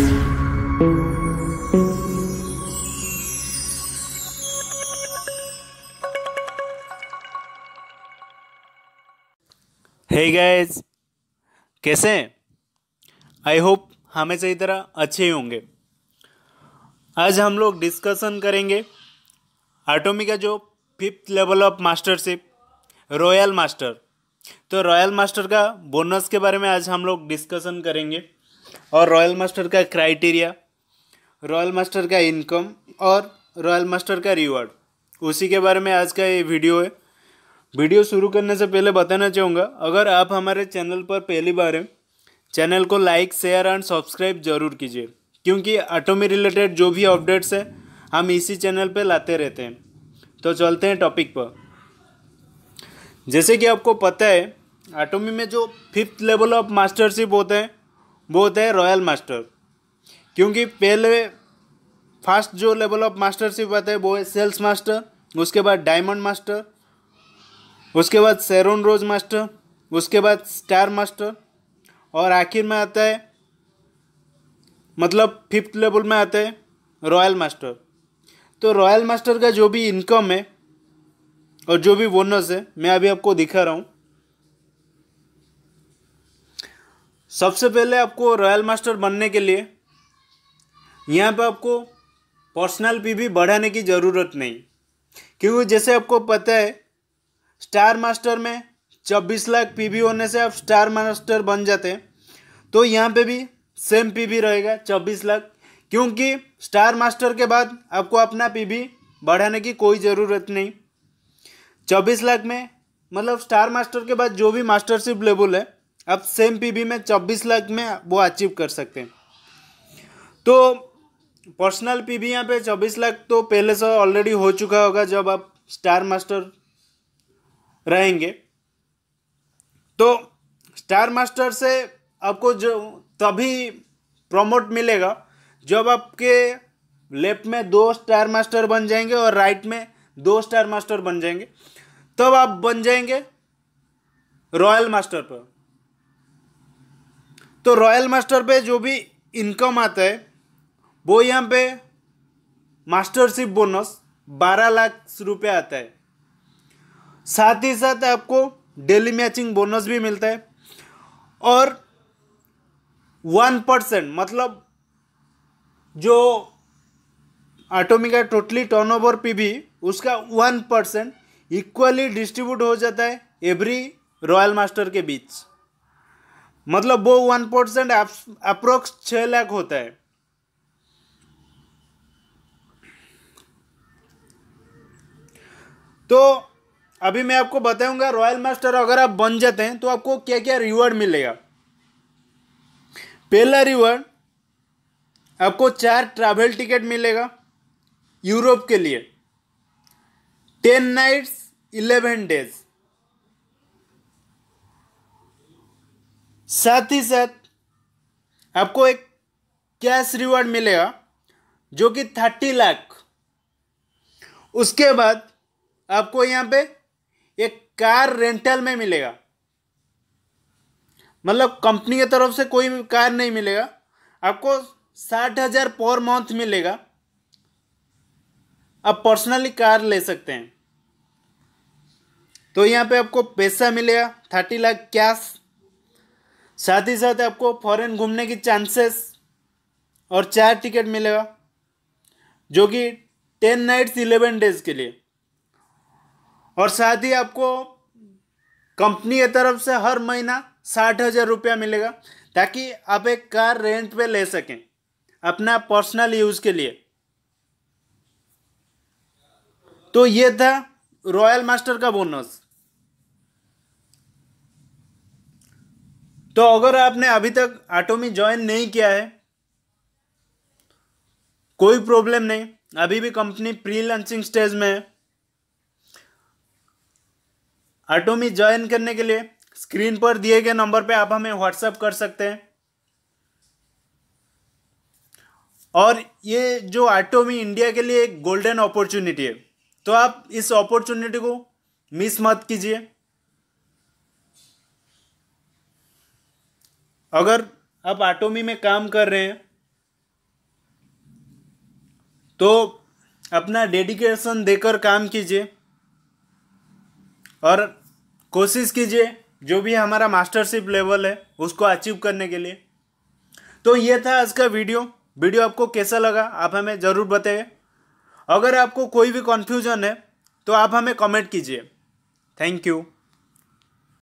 हे gas कैसे हैं I hope हमेशा ही तरह अच्छे ही होंगे आज हम लोग डिस्कशन करेंगे आटोमी का जो fifth level of mastership royal master तो रॉयल मास्टर का बोनस के बारे में आज हम लोग डिस्कशन करेंगे और रॉयल मास्टर का क्राइटेरिया रॉयल मास्टर का इनकम और रॉयल मास्टर का रिवॉर्ड उसी के बारे में आज का ये वीडियो है वीडियो शुरू करने से पहले बताना चाहूँगा अगर आप हमारे चैनल पर पहली बार हैं चैनल को लाइक शेयर एंड सब्सक्राइब जरूर कीजिए क्योंकि ऑटो में रिलेटेड जो भी अपडेट्स है हम इसी चैनल पर लाते रहते हैं तो चलते हैं टॉपिक पर जैसे कि आपको पता है ऑटोमी में जो फिफ्थ लेवल ऑफ मास्टरशिप होते हैं वो होते है रॉयल मास्टर क्योंकि पहले फर्स्ट जो लेवल ऑफ मास्टरशिप आता है वो है सेल्स मास्टर उसके बाद डायमंड मास्टर उसके बाद सेरोन रोज मास्टर उसके बाद स्टार मास्टर और आखिर में आता है मतलब फिफ्थ लेवल में आता है रॉयल मास्टर तो रॉयल मास्टर का जो भी इनकम है और जो भी बोनस है मैं अभी आपको दिखा रहा हूँ सबसे पहले आपको रॉयल मास्टर बनने के लिए यहाँ पे आपको पर्सनल भी बढ़ाने की ज़रूरत नहीं क्योंकि जैसे आपको पता है स्टार मास्टर में छब्बीस लाख भी होने से आप स्टार मास्टर बन जाते हैं तो यहाँ पे भी सेम भी रहेगा छब्बीस लाख क्योंकि स्टार मास्टर के बाद आपको अपना भी बढ़ाने की कोई ज़रूरत नहीं छब्बीस लाख में मतलब स्टार मास्टर के बाद जो भी मास्टरशिप लेवल है अब सेम पीबी में 24 लाख में वो अचीव कर सकते हैं तो पर्सनल पीबी यहाँ पे 24 लाख तो पहले से ऑलरेडी हो चुका होगा जब आप स्टार मास्टर रहेंगे तो स्टार मास्टर से आपको जो तभी प्रमोट मिलेगा जब आपके लेफ्ट में दो स्टार मास्टर बन जाएंगे और राइट में दो स्टार मास्टर बन जाएंगे तब आप बन जाएंगे रॉयल मास्टर पर तो रॉयल मास्टर पे जो भी इनकम आता है वो यहाँ पे मास्टरशिप बोनस बारह लाख रुपए आता है साथ ही साथ आपको डेली मैचिंग बोनस भी मिलता है और वन परसेंट मतलब जो आटोमी का टोटली टर्न ओवर पी भी उसका वन परसेंट इक्वली डिस्ट्रीब्यूट हो जाता है एवरी रॉयल मास्टर के बीच मतलब वो वन परसेंट अप्रोक्स छ लाख होता है तो अभी मैं आपको बताऊंगा रॉयल मास्टर अगर आप बन जाते हैं तो आपको क्या क्या रिवॉर्ड मिलेगा पहला रिवॉर्ड आपको चार ट्रैवल टिकट मिलेगा यूरोप के लिए टेन नाइट्स इलेवन डेज़ साथ ही साथ आपको एक कैश रिवॉर्ड मिलेगा जो कि थर्टी लाख उसके बाद आपको यहाँ पे एक कार रेंटल में मिलेगा मतलब कंपनी की तरफ से कोई कार नहीं मिलेगा आपको साठ हज़ार पर मंथ मिलेगा आप पर्सनली कार ले सकते हैं तो यहाँ पे आपको पैसा मिलेगा थर्टी लाख कैश साथ ही साथ आपको फॉरेन घूमने की चांसेस और चार टिकट मिलेगा जो कि टेन नाइट्स इलेवन डेज के लिए और साथ ही आपको कंपनी की तरफ से हर महीना साठ हज़ार रुपया मिलेगा ताकि आप एक कार रेंट पे ले सकें अपना पर्सनल यूज़ के लिए तो ये था रॉयल मास्टर का बोनस तो अगर आपने अभी तक आटोमी ज्वाइन नहीं किया है कोई प्रॉब्लम नहीं अभी भी कंपनी प्री लॉन्चिंग स्टेज में है आटोमी ज्वाइन करने के लिए स्क्रीन पर दिए गए नंबर पे आप हमें व्हाट्सएप कर सकते हैं और ये जो आटोमी इंडिया के लिए एक गोल्डन अपॉर्चुनिटी है तो आप इस अपॉर्चुनिटी को मिस मत कीजिए अगर आप आटोमी में काम कर रहे हैं तो अपना डेडिकेशन देकर काम कीजिए और कोशिश कीजिए जो भी हमारा मास्टरशिप लेवल है उसको अचीव करने के लिए तो ये था आज का वीडियो वीडियो आपको कैसा लगा आप हमें ज़रूर बताइए अगर आपको कोई भी कन्फ्यूजन है तो आप हमें कमेंट कीजिए थैंक यू